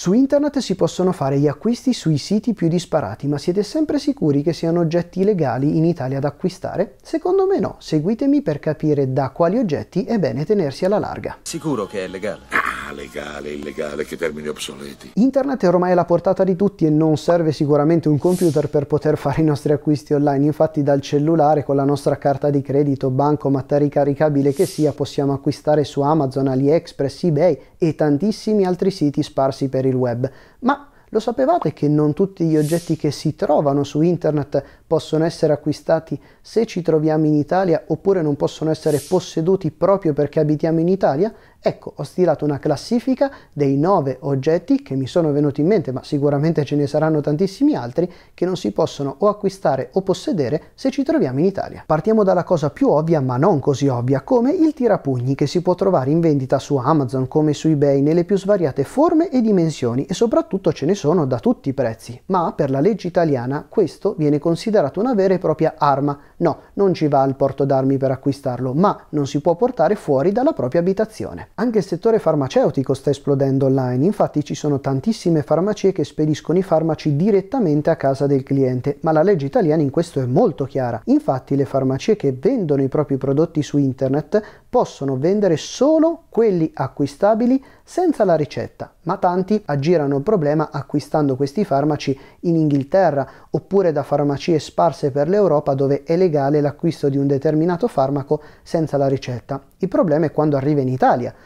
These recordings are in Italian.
Su internet si possono fare gli acquisti sui siti più disparati, ma siete sempre sicuri che siano oggetti legali in Italia da acquistare? Secondo me no, seguitemi per capire da quali oggetti è bene tenersi alla larga. Sicuro che è legale legale, illegale, che termini obsoleti. Internet è ormai alla portata di tutti e non serve sicuramente un computer per poter fare i nostri acquisti online. Infatti dal cellulare con la nostra carta di credito, banco, matta ricaricabile che sia, possiamo acquistare su Amazon, AliExpress, eBay e tantissimi altri siti sparsi per il web. Ma lo sapevate che non tutti gli oggetti che si trovano su internet possono essere acquistati se ci troviamo in Italia oppure non possono essere posseduti proprio perché abitiamo in Italia? Ecco, ho stilato una classifica dei nove oggetti che mi sono venuti in mente, ma sicuramente ce ne saranno tantissimi altri, che non si possono o acquistare o possedere se ci troviamo in Italia. Partiamo dalla cosa più ovvia, ma non così ovvia, come il tirapugni, che si può trovare in vendita su Amazon come su eBay nelle più svariate forme e dimensioni, e soprattutto ce ne sono da tutti i prezzi. Ma per la legge italiana questo viene considerato una vera e propria arma. No, non ci va al porto d'armi per acquistarlo, ma non si può portare fuori dalla propria abitazione. Anche il settore farmaceutico sta esplodendo online, infatti ci sono tantissime farmacie che spediscono i farmaci direttamente a casa del cliente, ma la legge italiana in questo è molto chiara. Infatti le farmacie che vendono i propri prodotti su internet possono vendere solo quelli acquistabili senza la ricetta, ma tanti aggirano il problema acquistando questi farmaci in Inghilterra oppure da farmacie sparse per l'Europa dove è legale l'acquisto di un determinato farmaco senza la ricetta. Il problema è quando arriva in Italia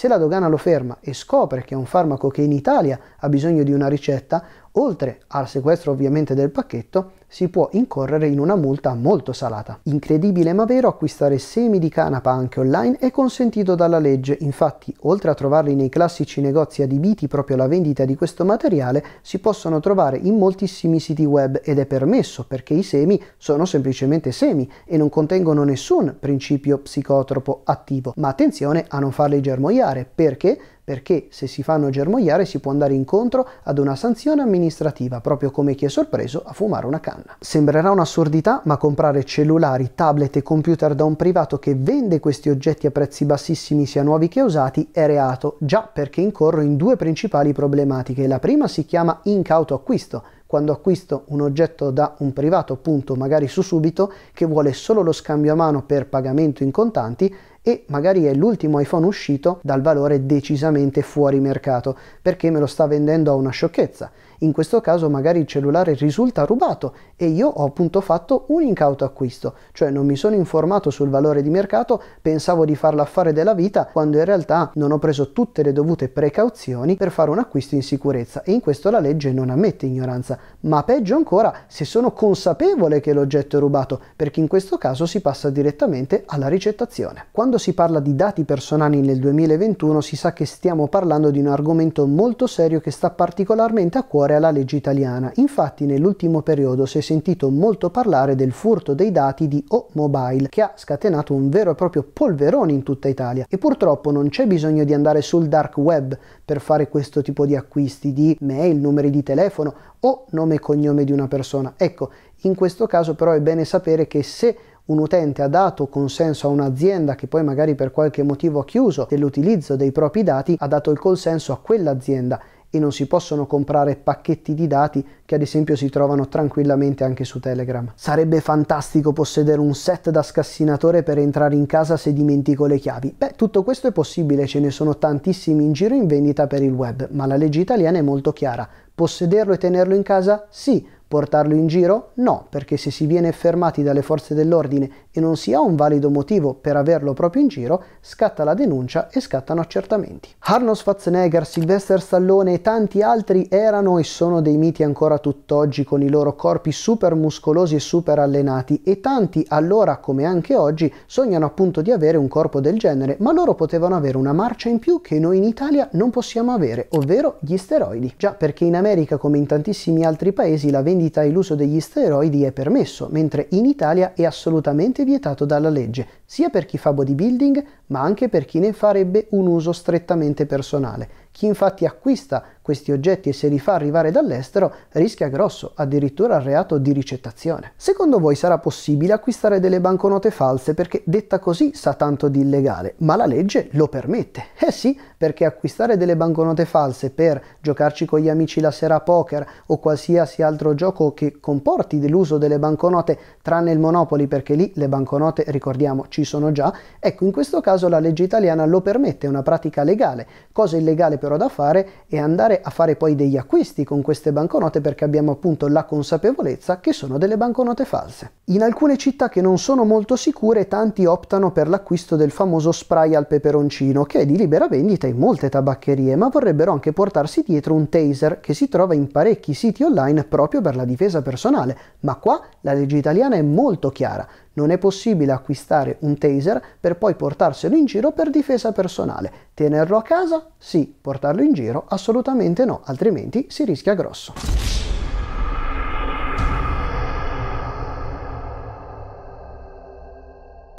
Se la dogana lo ferma e scopre che è un farmaco che in Italia ha bisogno di una ricetta, oltre al sequestro ovviamente del pacchetto, si può incorrere in una multa molto salata. Incredibile ma vero, acquistare semi di canapa anche online è consentito dalla legge, infatti oltre a trovarli nei classici negozi adibiti proprio alla vendita di questo materiale, si possono trovare in moltissimi siti web ed è permesso perché i semi sono semplicemente semi e non contengono nessun principio psicotropo attivo. Ma attenzione a non farli germogliare germogliare. Perché? Perché se si fanno germogliare si può andare incontro ad una sanzione amministrativa, proprio come chi è sorpreso a fumare una canna. Sembrerà un'assurdità, ma comprare cellulari, tablet e computer da un privato che vende questi oggetti a prezzi bassissimi sia nuovi che usati è reato, già perché incorro in due principali problematiche. La prima si chiama incauto acquisto, quando acquisto un oggetto da un privato, appunto, magari su subito, che vuole solo lo scambio a mano per pagamento in contanti, e magari è l'ultimo iPhone uscito dal valore decisamente fuori mercato perché me lo sta vendendo a una sciocchezza. In questo caso magari il cellulare risulta rubato e io ho appunto fatto un incauto acquisto, cioè non mi sono informato sul valore di mercato, pensavo di far l'affare della vita quando in realtà non ho preso tutte le dovute precauzioni per fare un acquisto in sicurezza e in questo la legge non ammette ignoranza, ma peggio ancora se sono consapevole che l'oggetto è rubato perché in questo caso si passa direttamente alla ricettazione. Quando quando si parla di dati personali nel 2021 si sa che stiamo parlando di un argomento molto serio che sta particolarmente a cuore alla legge italiana. Infatti nell'ultimo periodo si è sentito molto parlare del furto dei dati di O Mobile che ha scatenato un vero e proprio polverone in tutta Italia. E purtroppo non c'è bisogno di andare sul dark web per fare questo tipo di acquisti di mail, numeri di telefono o nome e cognome di una persona. Ecco, in questo caso però è bene sapere che se un utente ha dato consenso a un'azienda che poi magari per qualche motivo ha chiuso dell'utilizzo dei propri dati, ha dato il consenso a quell'azienda e non si possono comprare pacchetti di dati che ad esempio si trovano tranquillamente anche su Telegram. Sarebbe fantastico possedere un set da scassinatore per entrare in casa se dimentico le chiavi. Beh, tutto questo è possibile, ce ne sono tantissimi in giro in vendita per il web, ma la legge italiana è molto chiara. Possederlo e tenerlo in casa? Sì, Portarlo in giro? No, perché se si viene fermati dalle forze dell'ordine e non si ha un valido motivo per averlo proprio in giro, scatta la denuncia e scattano accertamenti. Arnold Schwarzenegger, Sylvester Stallone e tanti altri erano e sono dei miti ancora tutt'oggi con i loro corpi super muscolosi e super allenati e tanti allora come anche oggi sognano appunto di avere un corpo del genere, ma loro potevano avere una marcia in più che noi in Italia non possiamo avere, ovvero gli steroidi. Già perché in America come in tantissimi altri paesi la vendita e l'uso degli steroidi è permesso, mentre in Italia è assolutamente vietato dalla legge sia per chi fa bodybuilding, ma anche per chi ne farebbe un uso strettamente personale. Chi infatti acquista questi oggetti e se li fa arrivare dall'estero rischia grosso, addirittura il reato di ricettazione. Secondo voi sarà possibile acquistare delle banconote false perché detta così sa tanto di illegale, ma la legge lo permette. Eh sì, perché acquistare delle banconote false per giocarci con gli amici la sera a poker o qualsiasi altro gioco che comporti l'uso delle banconote, tranne il Monopoli perché lì le banconote, ricordiamoci, ci sono già, ecco in questo caso la legge italiana lo permette, è una pratica legale. Cosa illegale però da fare è andare a fare poi degli acquisti con queste banconote perché abbiamo appunto la consapevolezza che sono delle banconote false. In alcune città che non sono molto sicure tanti optano per l'acquisto del famoso spray al peperoncino che è di libera vendita in molte tabaccherie, ma vorrebbero anche portarsi dietro un taser che si trova in parecchi siti online proprio per la difesa personale, ma qua la legge italiana è molto chiara non è possibile acquistare un taser per poi portarselo in giro per difesa personale. Tenerlo a casa? Sì, portarlo in giro? Assolutamente no, altrimenti si rischia grosso.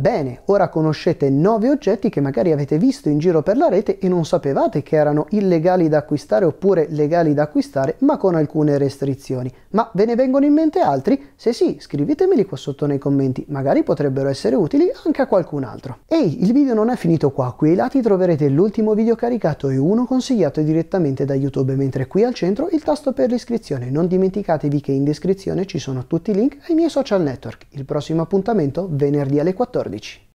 Bene, ora conoscete 9 oggetti che magari avete visto in giro per la rete e non sapevate che erano illegali da acquistare oppure legali da acquistare, ma con alcune restrizioni. Ma ve ne vengono in mente altri? Se sì, scrivetemeli qua sotto nei commenti, magari potrebbero essere utili anche a qualcun altro. Ehi, il video non è finito qua, qui ai lati troverete l'ultimo video caricato e uno consigliato direttamente da YouTube, mentre qui al centro il tasto per l'iscrizione. Non dimenticatevi che in descrizione ci sono tutti i link ai miei social network. Il prossimo appuntamento venerdì alle 14. Бардыч.